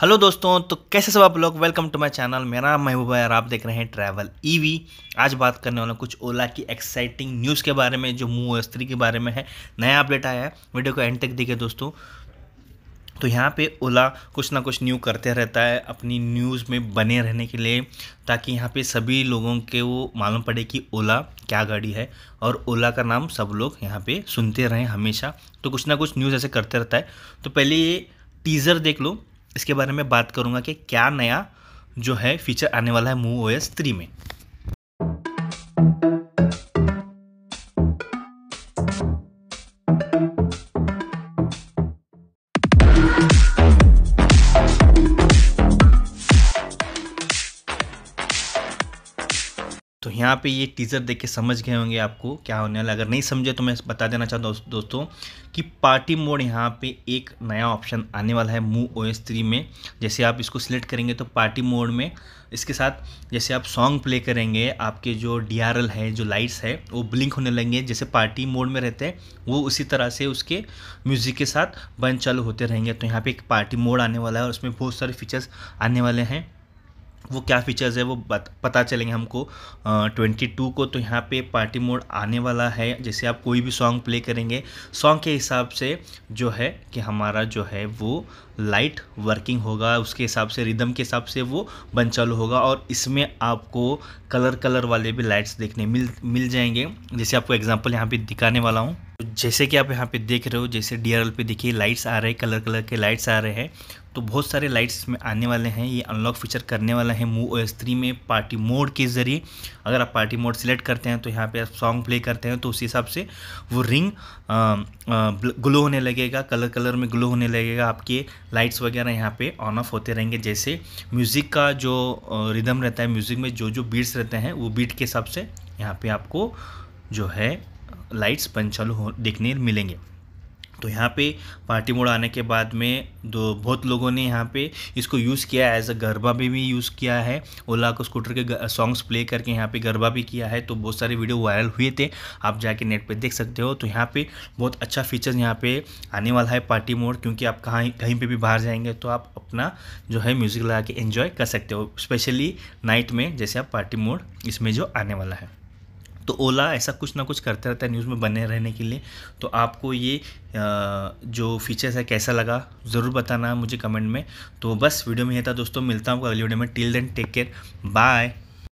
hello दोस्तों तो कैसे सब आप लोग वेलकम टू माय चैनल मेरा नाम महबूबा यार आप देख रहे हैं ट्रैवल ईवी e आज बात करने वाला कुछ ओला की एक्साइटिंग न्यूज़ के बारे में जो मूव स्त्री के बारे में है नया अपडेट आया है वीडियो को एंड तक देखे दोस्तों तो यहाँ पे ओला कुछ ना कुछ न्यू करते रहता है अपनी न्यूज़ में बने रहने के लिए ताकि यहाँ पे सभी लोगों के वो मालूम पड़े कि ओला क्या गाड़ी है और ओला का नाम सब लोग यहाँ पे सुनते रहें हमेशा तो कुछ ना कुछ न्यूज़ ऐसे करते रहता है तो पहले ये टीज़र देख लो इसके बारे में बात करूँगा कि क्या नया जो है फीचर आने वाला है मूव ओ एस थ्री में तो यहाँ पे ये टीज़र देख के समझ गए होंगे आपको क्या होने वाला अगर नहीं समझे तो मैं बता देना चाहता हूँ दोस्तों कि पार्टी मोड यहाँ पे एक नया ऑप्शन आने वाला है मू ओ एस थ्री में जैसे आप इसको सिलेक्ट करेंगे तो पार्टी मोड में इसके साथ जैसे आप सॉन्ग प्ले करेंगे आपके जो डी आर एल है जो लाइट्स है वो ब्लिंक होने लगेंगे जैसे पार्टी मोड में रहते हैं वो उसी तरह से उसके म्यूज़िक के साथ बंद चालू होते रहेंगे तो यहाँ पर एक पार्टी मोड आने वाला है और उसमें बहुत सारे फीचर्स आने वाले हैं वो क्या फीचर्स है वो पता चलेंगे हमको ट्वेंटी टू को तो यहाँ पे पार्टी मोड आने वाला है जैसे आप कोई भी सॉन्ग प्ले करेंगे सॉन्ग के हिसाब से जो है कि हमारा जो है वो लाइट वर्किंग होगा उसके हिसाब से रिदम के हिसाब से वो बन चालू होगा और इसमें आपको कलर कलर वाले भी लाइट्स देखने मिल मिल जाएंगे जैसे आपको एग्जाम्पल यहाँ पर दिखाने वाला हूँ जैसे कि आप यहाँ पे देख रहे हो जैसे डी आर पे देखिए लाइट्स आ रहे हैं कलर कलर के लाइट्स आ रहे हैं तो बहुत सारे लाइट्स इसमें आने वाले हैं ये अनलॉक फीचर करने वाला है मूव ओएस थ्री में पार्टी मोड के ज़रिए अगर आप पार्टी मोड सिलेक्ट करते हैं तो यहाँ पे आप सॉन्ग प्ले करते हैं तो उस हिसाब से वो रिंग आ, आ, ग्लो होने लगेगा कलर कलर में ग्लो होने लगेगा आपके लाइट्स वगैरह यहाँ पे ऑन ऑफ होते रहेंगे जैसे म्यूज़िक का जो रिदम रहता है म्यूज़िक में जो जो बीट्स रहते हैं वो बीट के हिसाब से यहाँ पर आपको जो है लाइट्स चालू हो देखने मिलेंगे तो यहाँ पे पार्टी मोड आने के बाद में दो बहुत लोगों ने यहाँ पे इसको यूज़ किया एज अ गरबा भी भी यूज़ किया है ओला को स्कूटर के सॉन्ग्स प्ले करके यहाँ पे गरबा भी किया है तो बहुत सारे वीडियो वायरल हुए थे आप जाके नेट पे देख सकते हो तो यहाँ पे बहुत अच्छा फीचर यहाँ पे आने वाला है पार्टी मोड क्योंकि आप कहाँ कहीं पर भी बाहर जाएंगे तो आप अपना जो है म्यूज़िक लगा के इन्जॉय कर सकते हो स्पेशली नाइट में जैसे आप पार्टी मोड इसमें जो आने वाला है तो ओला ऐसा कुछ ना कुछ करते रहता है न्यूज़ में बने रहने के लिए तो आपको ये जो फीचर्स है कैसा लगा ज़रूर बताना मुझे कमेंट में तो बस वीडियो में यह था दोस्तों मिलता हूँ अगली वीडियो में till then take care bye